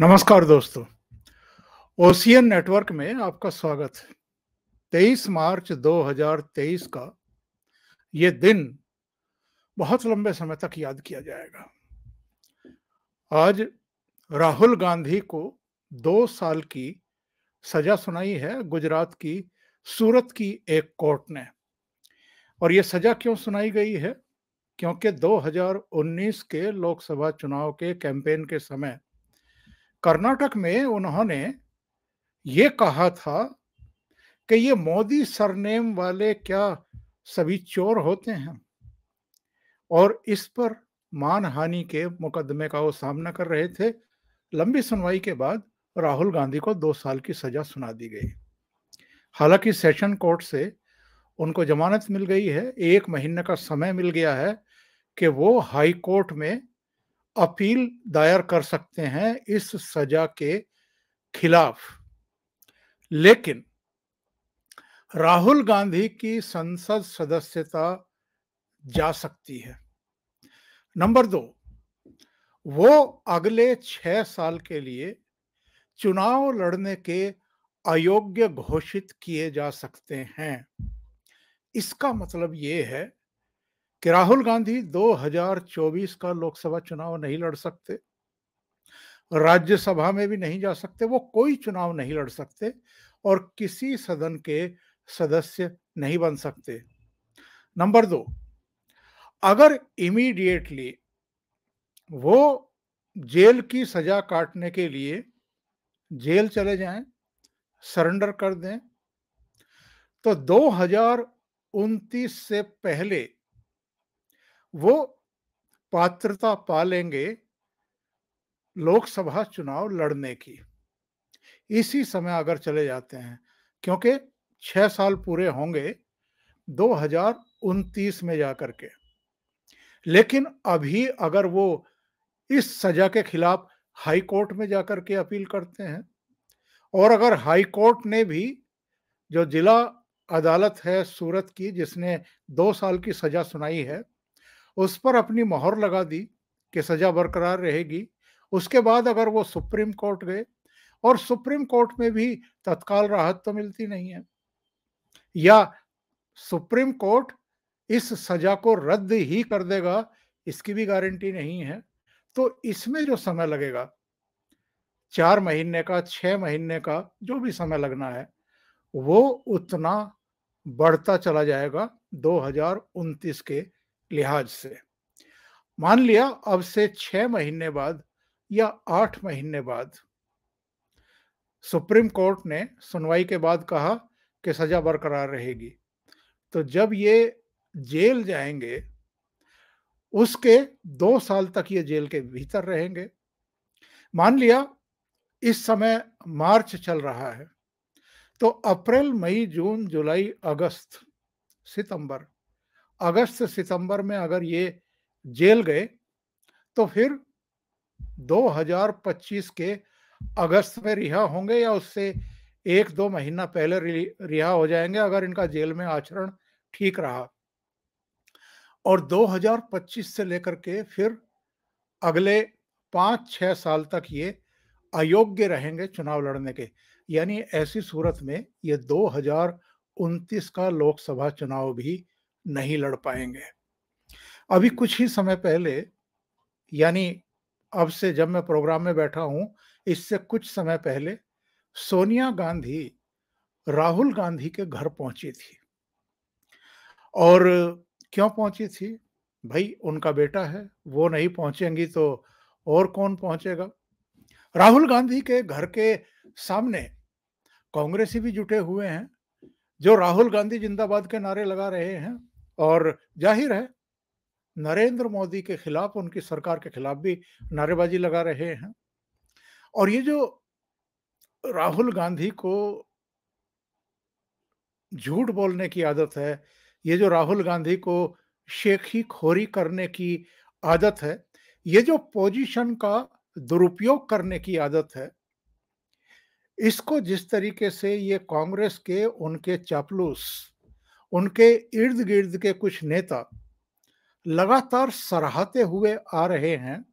नमस्कार दोस्तों ocean network में आपका स्वागत है 23 मार्च 2023 का ये दिन बहुत लंबे समय तक याद किया जाएगा आज राहुल गांधी को दो साल की सजा सुनाई है गुजरात की सूरत की एक कोर्ट ने और ये सजा क्यों सुनाई गई है क्योंकि 2019 के लोकसभा चुनाव के कैंपेन के समय कर्नाटक में उन्होंने ये कहा था कि ये मोदी सरनेम वाले क्या सभी चोर होते हैं और इस पर मानहानि के मुकदमे का वो सामना कर रहे थे लंबी सुनवाई के बाद राहुल गांधी को दो साल की सजा सुना दी गई हालांकि सेशन कोर्ट से उनको जमानत मिल गई है एक महीने का समय मिल गया है कि वो हाई कोर्ट में अपील दायर कर सकते हैं इस सजा के खिलाफ लेकिन राहुल गांधी की संसद सदस्यता जा सकती है नंबर दो वो अगले छह साल के लिए चुनाव लड़ने के अयोग्य घोषित किए जा सकते हैं इसका मतलब ये है कि राहुल गांधी 2024 का लोकसभा चुनाव नहीं लड़ सकते राज्यसभा में भी नहीं जा सकते वो कोई चुनाव नहीं लड़ सकते और किसी सदन के सदस्य नहीं बन सकते नंबर दो अगर इमीडिएटली वो जेल की सजा काटने के लिए जेल चले जाएं सरेंडर कर दें तो दो हजार उनतीस से पहले वो पात्रता पा लेंगे लोकसभा चुनाव लड़ने की इसी समय अगर चले जाते हैं क्योंकि छह साल पूरे होंगे दो हजार उनतीस में जाकर के लेकिन अभी अगर वो इस सजा के खिलाफ हाई कोर्ट में जाकर के अपील करते हैं और अगर हाई कोर्ट ने भी जो जिला अदालत है सूरत की जिसने दो साल की सजा सुनाई है उस पर अपनी मोहर लगा दी कि सजा बरकरार रहेगी उसके बाद अगर वो सुप्रीम कोर्ट गए और सुप्रीम कोर्ट में भी तत्काल राहत तो मिलती नहीं है या सुप्रीम कोर्ट इस सजा को रद्द ही कर देगा इसकी भी गारंटी नहीं है तो इसमें जो समय लगेगा चार महीने का छह महीने का जो भी समय लगना है वो उतना बढ़ता चला जाएगा दो के लिहाज से मान लिया अब से छह महीने बाद या आठ महीने बाद सुप्रीम कोर्ट ने सुनवाई के बाद कहा कि सजा बरकरार रहेगी तो जब ये जेल जाएंगे उसके दो साल तक ये जेल के भीतर रहेंगे मान लिया इस समय मार्च चल रहा है तो अप्रैल मई जून जुलाई अगस्त सितंबर अगस्त से सितंबर में अगर ये जेल गए तो फिर 2025 के अगस्त में रिहा होंगे या उससे एक दो महीना पहले रिहा हो जाएंगे अगर इनका जेल में आचरण ठीक रहा और 2025 से लेकर के फिर अगले पांच छह साल तक ये अयोग्य रहेंगे चुनाव लड़ने के यानी ऐसी सूरत में ये दो हजार का लोकसभा चुनाव भी नहीं लड़ पाएंगे अभी कुछ ही समय पहले यानी अब से जब मैं प्रोग्राम में बैठा हूं इससे कुछ समय पहले सोनिया गांधी राहुल गांधी के घर पहुंची थी और क्यों पहुंची थी भाई उनका बेटा है वो नहीं पहुंचेंगी तो और कौन पहुंचेगा राहुल गांधी के घर के सामने कांग्रेसी भी जुटे हुए हैं जो राहुल गांधी जिंदाबाद के नारे लगा रहे हैं और जाहिर है नरेंद्र मोदी के खिलाफ उनकी सरकार के खिलाफ भी नारेबाजी लगा रहे हैं और ये जो राहुल गांधी को झूठ बोलने की आदत है ये जो राहुल गांधी को शेखी खोरी करने की आदत है ये जो पोजीशन का दुरुपयोग करने की आदत है इसको जिस तरीके से ये कांग्रेस के उनके चापलूस उनके इर्द गिर्द के कुछ नेता लगातार सराहते हुए आ रहे हैं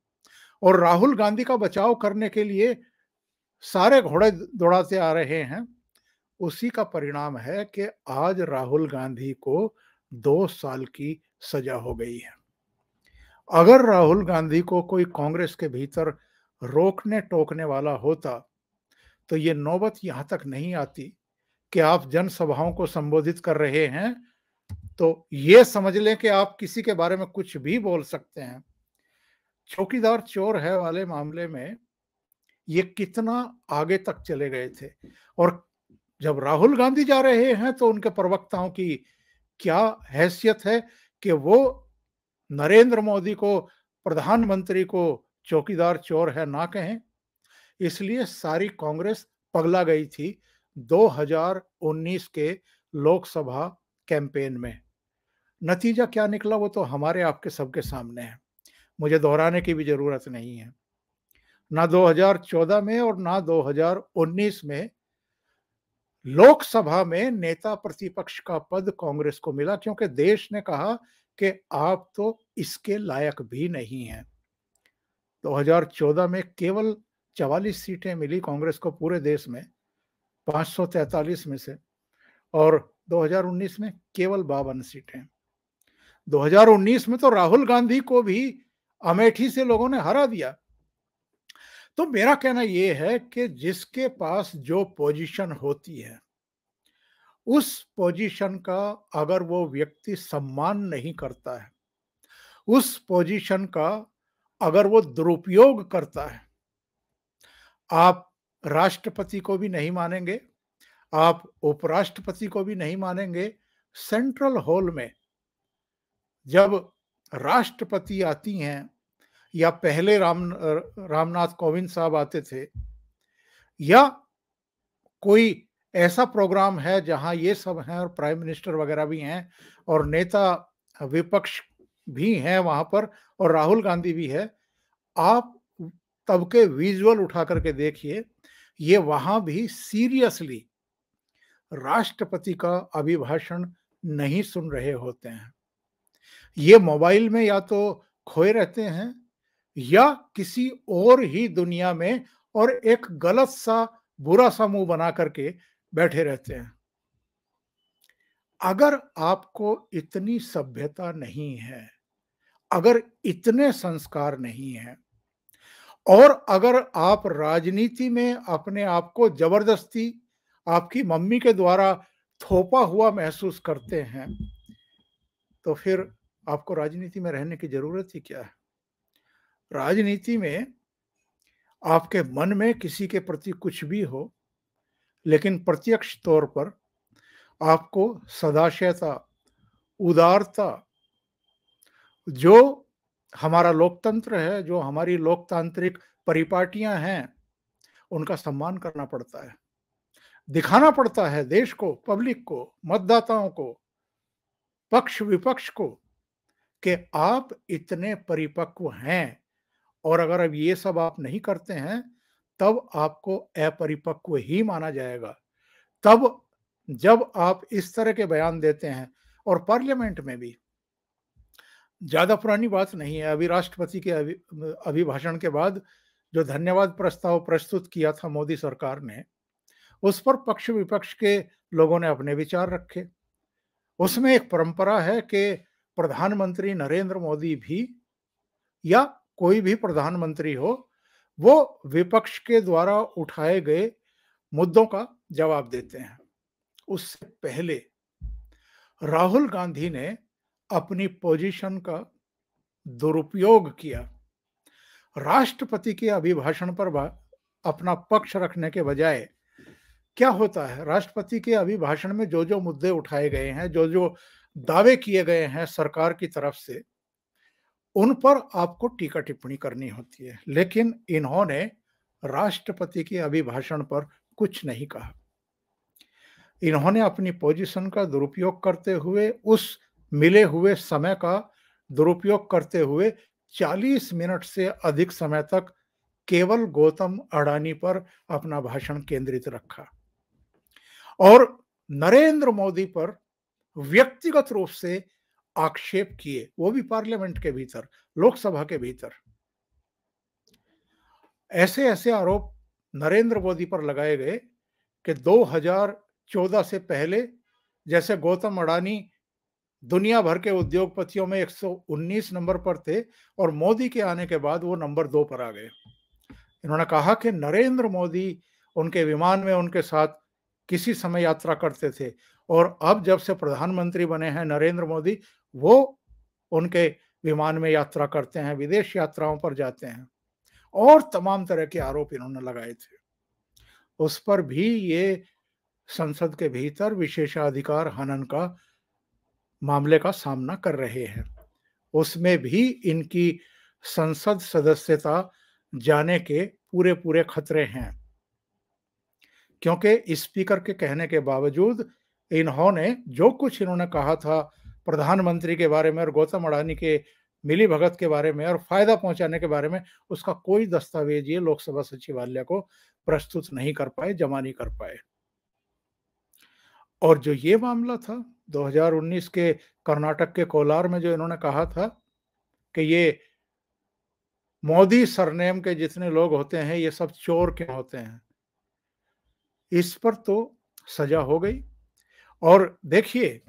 और राहुल गांधी का बचाव करने के लिए सारे घोड़े दौड़ाते आ रहे हैं उसी का परिणाम है कि आज राहुल गांधी को दो साल की सजा हो गई है अगर राहुल गांधी को कोई कांग्रेस के भीतर रोकने टोकने वाला होता तो ये नौबत यहां तक नहीं आती कि आप जनसभाओं को संबोधित कर रहे हैं तो ये समझ लें कि आप किसी के बारे में कुछ भी बोल सकते हैं चौकीदार चोर है वाले मामले में ये कितना आगे तक चले गए थे और जब राहुल गांधी जा रहे हैं तो उनके प्रवक्ताओं की क्या हैसियत है कि वो नरेंद्र मोदी को प्रधानमंत्री को चौकीदार चोर है ना कहें इसलिए सारी कांग्रेस पगला गई थी 2019 के लोकसभा कैंपेन में नतीजा क्या निकला वो तो हमारे आपके सबके सामने है मुझे दोहराने की भी ज़रूरत नहीं है ना 2014 में और ना 2019 में लोकसभा में नेता प्रतिपक्ष का पद कांग्रेस को मिला क्योंकि देश ने कहा कि आप तो इसके लायक भी नहीं हैं 2014 में केवल 44 सीटें मिली कांग्रेस को पूरे देश में 543 में से और 2019 में केवल बावन सीटें 2019 में तो राहुल गांधी को भी अमेठी से लोगों ने हरा दिया तो मेरा कहना यह है कि जिसके पास जो पोजीशन होती है उस पोजीशन का अगर वो व्यक्ति सम्मान नहीं करता है उस पोजीशन का अगर वो दुरुपयोग करता है आप राष्ट्रपति को भी नहीं मानेंगे आप उपराष्ट्रपति को भी नहीं मानेंगे सेंट्रल हॉल में जब राष्ट्रपति आती हैं या पहले राम रामनाथ कोविंद साहब आते थे या कोई ऐसा प्रोग्राम है जहां ये सब हैं और प्राइम मिनिस्टर वगैरह भी हैं और नेता विपक्ष भी हैं वहां पर और राहुल गांधी भी है आप तब के विजुअल उठा करके देखिए ये वहां भी सीरियसली राष्ट्रपति का अभिभाषण नहीं सुन रहे होते हैं ये मोबाइल में या तो खोए रहते हैं या किसी और ही दुनिया में और एक गलत सा बुरा सा मुंह बना करके बैठे रहते हैं अगर आपको इतनी सभ्यता नहीं है अगर इतने संस्कार नहीं है और अगर आप राजनीति में अपने आप को जबरदस्ती आपकी मम्मी के द्वारा थोपा हुआ महसूस करते हैं तो फिर आपको राजनीति में रहने की जरूरत ही क्या है राजनीति में आपके मन में किसी के प्रति कुछ भी हो लेकिन प्रत्यक्ष तौर पर आपको सदाशयता उदारता जो हमारा लोकतंत्र है जो हमारी लोकतांत्रिक परिपाटियां हैं उनका सम्मान करना पड़ता है दिखाना पड़ता है देश को पब्लिक को मतदाताओं को पक्ष विपक्ष को कि आप इतने परिपक्व हैं और अगर अब ये सब आप नहीं करते हैं तब आपको अपरिपक्व ही माना जाएगा तब जब आप इस तरह के बयान देते हैं और पार्लियामेंट में भी ज़्यादा पुरानी बात नहीं है अभी राष्ट्रपति के अभिभाषण के बाद जो धन्यवाद प्रस्ताव प्रस्तुत किया था मोदी सरकार ने उस पर पक्ष विपक्ष के लोगों ने अपने विचार रखे उसमें एक परंपरा है कि प्रधानमंत्री नरेंद्र मोदी भी या कोई भी प्रधानमंत्री हो वो विपक्ष के द्वारा उठाए गए मुद्दों का जवाब देते हैं उससे पहले राहुल गांधी ने अपनी पोजीशन का दुरुपयोग किया राष्ट्रपति के अभिभाषण पर अपना पक्ष रखने के बजाय क्या होता है राष्ट्रपति के अभिभाषण में जो जो मुद्दे उठाए गए हैं जो जो दावे किए गए हैं सरकार की तरफ से उन पर आपको टीका टिप्पणी करनी होती है लेकिन इन्होंने राष्ट्रपति के अभिभाषण पर कुछ नहीं कहा इन्होंने अपनी पोजीशन का दुरुपयोग करते हुए उस मिले हुए समय का दुरुपयोग करते हुए 40 मिनट से अधिक समय तक केवल गौतम अडानी पर अपना भाषण केंद्रित रखा और नरेंद्र मोदी पर व्यक्तिगत रूप से आक्षेप किए वो भी पार्लियामेंट के भीतर लोकसभा के भीतर ऐसे ऐसे आरोप नरेंद्र मोदी पर लगाए गए कि 2014 से पहले जैसे गौतम अडानी दुनिया भर के उद्योगपतियों में 119 नंबर पर थे और मोदी के आने के बाद वो नंबर दो पर आ गए इन्होंने कहा कि नरेंद्र मोदी उनके विमान में उनके साथ किसी समय यात्रा करते थे और अब जब से प्रधानमंत्री बने हैं नरेंद्र मोदी वो उनके विमान में यात्रा करते हैं विदेश यात्राओं पर जाते हैं और तमाम तरह के आरोप इन्होंने लगाए थे उस पर भी ये संसद के भीतर विशेषाधिकार हनन का मामले का सामना कर रहे हैं उसमें भी इनकी संसद सदस्यता जाने के पूरे पूरे खतरे हैं क्योंकि स्पीकर के कहने के बावजूद इन्होंने जो कुछ इन्होंने कहा था प्रधानमंत्री के बारे में और गौतम अडानी के मिली भगत के बारे में और फायदा पहुंचाने के बारे में उसका कोई दस्तावेज ये लोकसभा सचिवालय को प्रस्तुत नहीं कर पाए जमा नहीं कर पाए और जो ये मामला था 2019 के कर्नाटक के कोलार में जो इन्होंने कहा था कि ये मोदी सरनेम के जितने लोग होते हैं ये सब चोर क्यों होते हैं इस पर तो सजा हो गई और देखिए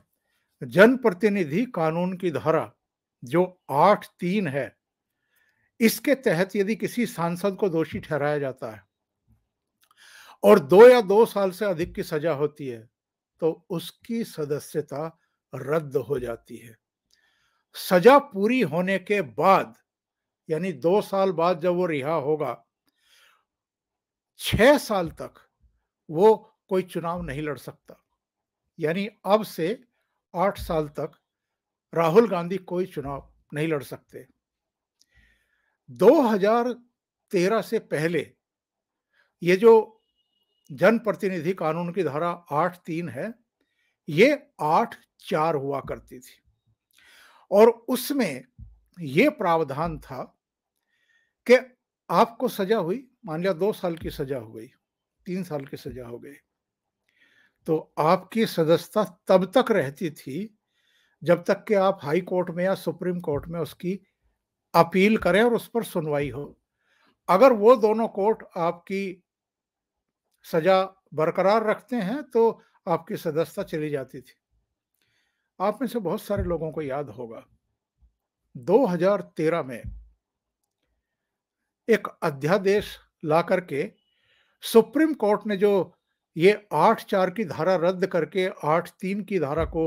जनप्रतिनिधि कानून की धारा जो आठ तीन है इसके तहत यदि किसी सांसद को दोषी ठहराया जाता है और दो या दो साल से अधिक की सजा होती है तो उसकी सदस्यता रद्द हो जाती है सजा पूरी होने के बाद यानी दो साल बाद जब वो रिहा होगा छह साल तक वो कोई चुनाव नहीं लड़ सकता यानी अब से आठ साल तक राहुल गांधी कोई चुनाव नहीं लड़ सकते 2013 से पहले ये जो जनप्रतिनिधि कानून की धारा आठ तीन है ये आठ चार हुआ करती थी और उसमें ये प्रावधान था कि आपको सजा हुई मान लिया दो साल की सजा हो गई तीन साल की सजा हो गई तो आपकी सदस्यता तब तक रहती थी जब तक कि आप हाई कोर्ट में या सुप्रीम कोर्ट में उसकी अपील करें और उस पर सुनवाई हो अगर वो दोनों कोर्ट आपकी सजा बरकरार रखते हैं तो आपकी सदस्यता चली जाती थी आप में से बहुत सारे लोगों को याद होगा 2013 में एक अध्यादेश ला करके सुप्रीम कोर्ट ने जो ये आठ चार की धारा रद्द करके आठ तीन की धारा को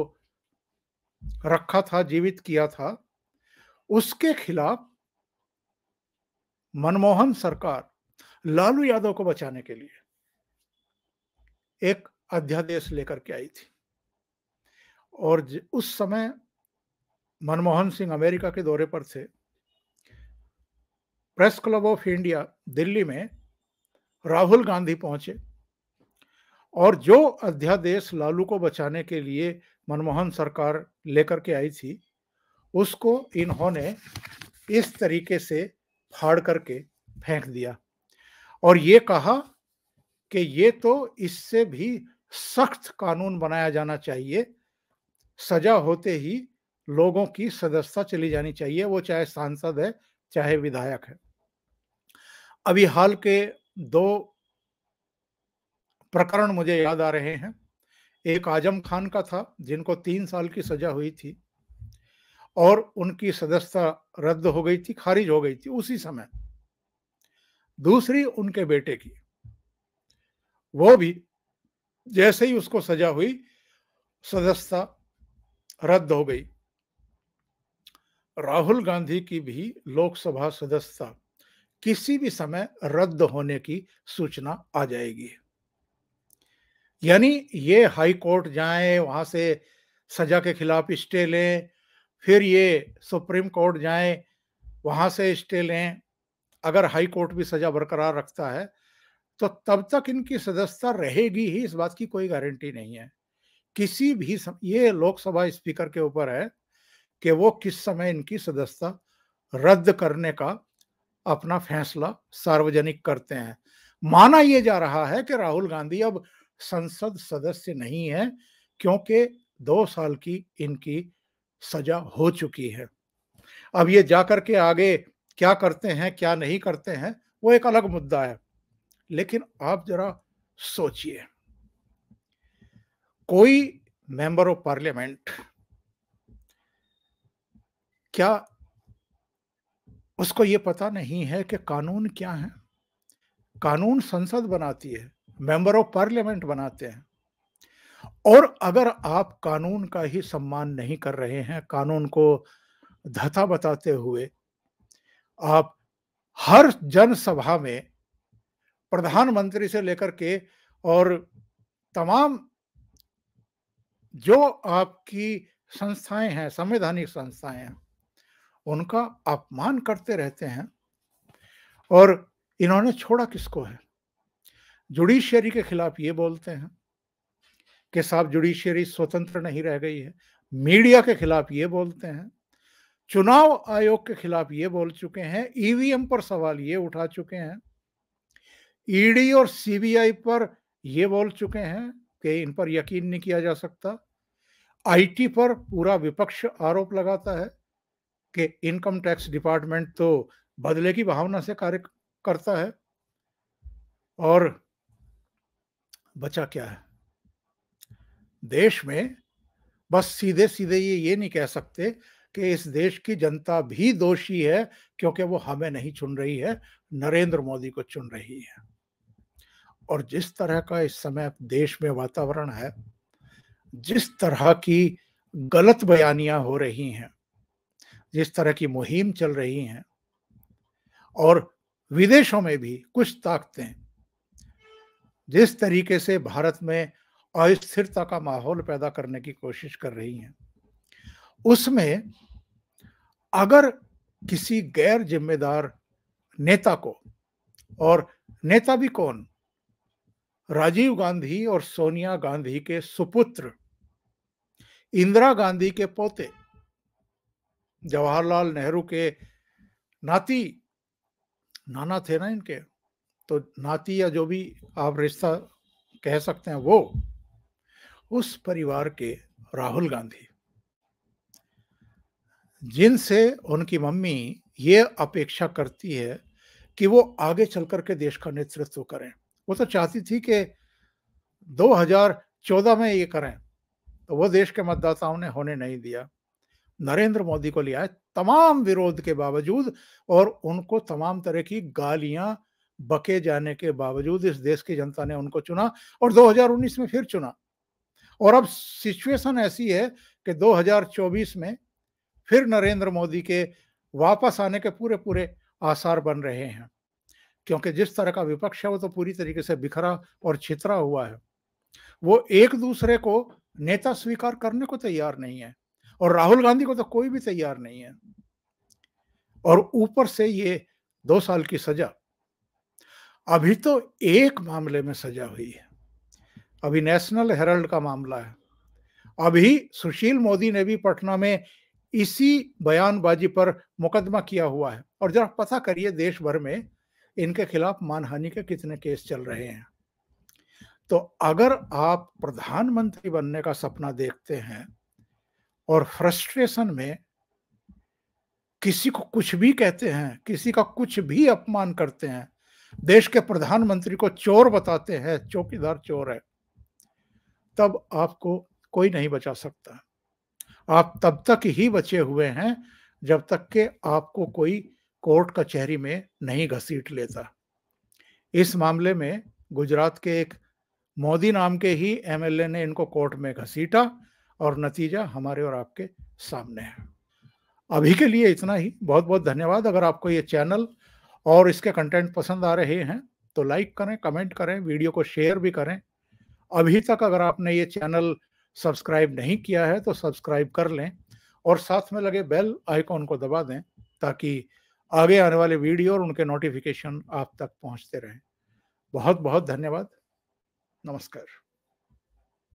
रखा था जीवित किया था उसके खिलाफ मनमोहन सरकार लालू यादव को बचाने के लिए एक अध्यादेश लेकर के आई थी और उस समय मनमोहन सिंह अमेरिका के दौरे पर थे press club of India Delhi में राहुल गांधी पहुंचे और जो अध्यादेश लालू को बचाने के लिए मनमोहन सरकार लेकर के आई थी उसको इन्होंने इस तरीके से फाड़ करके फेंक दिया और ये कहा कि ये तो इससे भी सख्त कानून बनाया जाना चाहिए सजा होते ही लोगों की सदस्यता चली जानी चाहिए वो चाहे सांसद है चाहे विधायक है अभी हाल के दो प्रकरण मुझे याद आ रहे हैं एक आजम खान का था जिनको तीन साल की सजा हुई थी और उनकी सदस्यता रद्द हो गई थी खारिज हो गई थी उसी समय दूसरी उनके बेटे की वो भी जैसे ही उसको सजा हुई सदस्यता रद्द हो गई राहुल गांधी की भी लोकसभा सदस्यता किसी भी समय रद्द होने की सूचना आ जाएगी यानी ये हाई कोर्ट जाए वहां से सजा के खिलाफ स्टे लें फिर ये सुप्रीम कोर्ट जाए वहां से स्टे लें अगर हाई कोर्ट भी सजा बरकरार रखता है तो तब तक इनकी सदस्यता रहेगी ही इस बात की कोई गारंटी नहीं है किसी भी सम... ये लोकसभा स्पीकर के ऊपर है कि वो किस समय इनकी सदस्यता रद्द करने का अपना फैसला सार्वजनिक करते हैं माना यह जा रहा है कि राहुल गांधी अब संसद सदस्य नहीं है क्योंकि दो साल की इनकी सजा हो चुकी है अब ये जाकर के आगे क्या करते हैं क्या नहीं करते हैं वो एक अलग मुद्दा है लेकिन आप जरा सोचिए कोई मेंबर ऑफ पार्लियामेंट क्या उसको ये पता नहीं है कि कानून क्या है कानून संसद बनाती है मेंबर ऑफ पार्लियामेंट बनाते हैं और अगर आप कानून का ही सम्मान नहीं कर रहे हैं कानून को धता बताते हुए आप हर जनसभा में प्रधानमंत्री से लेकर के और तमाम जो आपकी संस्थाएं हैं संवैधानिक संस्थाएं हैं उनका अपमान करते रहते हैं और इन्होंने छोड़ा किसको है जुडिशियरी के खिलाफ ये बोलते हैं कि साहब जुडिशियरी स्वतंत्र नहीं रह गई है मीडिया के खिलाफ ये बोलते हैं चुनाव आयोग के खिलाफ ये बोल चुके हैं ईवीएम पर सवाल ये उठा चुके हैं ईडी और सीबीआई पर यह बोल चुके हैं कि इन पर यकीन नहीं किया जा सकता आईटी पर पूरा विपक्ष आरोप लगाता है कि इनकम टैक्स डिपार्टमेंट तो बदले की भावना से कार्य करता है और बचा क्या है देश में बस सीधे सीधे ये ये नहीं कह सकते कि इस देश की जनता भी दोषी है क्योंकि वो हमें नहीं चुन रही है नरेंद्र मोदी को चुन रही है और जिस तरह का इस समय देश में वातावरण है जिस तरह की गलत बयानियां हो रही हैं जिस तरह की मुहिम चल रही हैं और विदेशों में भी कुछ ताकतें जिस तरीके से भारत में अस्थिरता का माहौल पैदा करने की कोशिश कर रही हैं उसमें अगर किसी गैर जिम्मेदार नेता को और नेता भी कौन राजीव गांधी और सोनिया गांधी के सुपुत्र इंदिरा गांधी के पोते जवाहरलाल नेहरू के नाती नाना थे ना इनके तो नाती या जो भी आप रिश्ता कह सकते हैं वो उस परिवार के राहुल गांधी जिनसे उनकी मम्मी ये अपेक्षा करती है कि वो आगे चल करके देश का नेतृत्व करें वो तो चाहती थी कि 2014 में ये करें तो वो देश के मतदाताओं ने होने नहीं दिया नरेंद्र मोदी को लिया है तमाम विरोध के बावजूद और उनको तमाम तरह की गालियां बके जाने के बावजूद इस देश की जनता ने उनको चुना और 2019 में फिर चुना और अब सिचुएशन ऐसी है कि 2024 में फिर नरेंद्र मोदी के वापस आने के पूरे पूरे आसार बन रहे हैं क्योंकि जिस तरह का विपक्ष है वो तो पूरी तरीके से बिखरा और छितरा हुआ है वो एक दूसरे को नेता स्वीकार करने को तैयार नहीं है और राहुल गांधी को तो कोई भी तैयार नहीं है और ऊपर से ये दो साल की सजा अभी तो एक मामले में सजा हुई है अभी नेशनल हेरल्ड का मामला है अभी सुशील मोदी ने भी पटना में इसी बयानबाजी पर मुकदमा किया हुआ है और जरा पता करिए देश भर में इनके खिलाफ मानहानि के कितने केस चल रहे हैं तो अगर आप प्रधानमंत्री बनने का सपना देखते हैं और फ्रस्ट्रेशन में किसी को कुछ भी कहते हैं किसी का कुछ भी अपमान करते हैं देश के प्रधानमंत्री को चोर बताते हैं चौकीदार चोर है तब आपको कोई नहीं बचा सकता आप तब तक ही बचे हुए हैं जब तक के आपको कोई कोर्ट कचहरी में नहीं घसीट लेता इस मामले में गुजरात के एक मोदी नाम के ही एमएलए ने इनको कोर्ट में घसीटा और नतीजा हमारे और आपके सामने है अभी के लिए इतना ही बहुत बहुत धन्यवाद अगर आपको ये चैनल और इसके कंटेंट पसंद आ रहे हैं तो लाइक करें कमेंट करें वीडियो को शेयर भी करें अभी तक अगर आपने ये चैनल सब्सक्राइब नहीं किया है तो सब्सक्राइब कर लें और साथ में लगे बेल आइकॉन को दबा दें ताकि आगे आने वाले वीडियो और उनके नोटिफिकेशन आप तक पहुंचते रहें बहुत बहुत धन्यवाद नमस्कार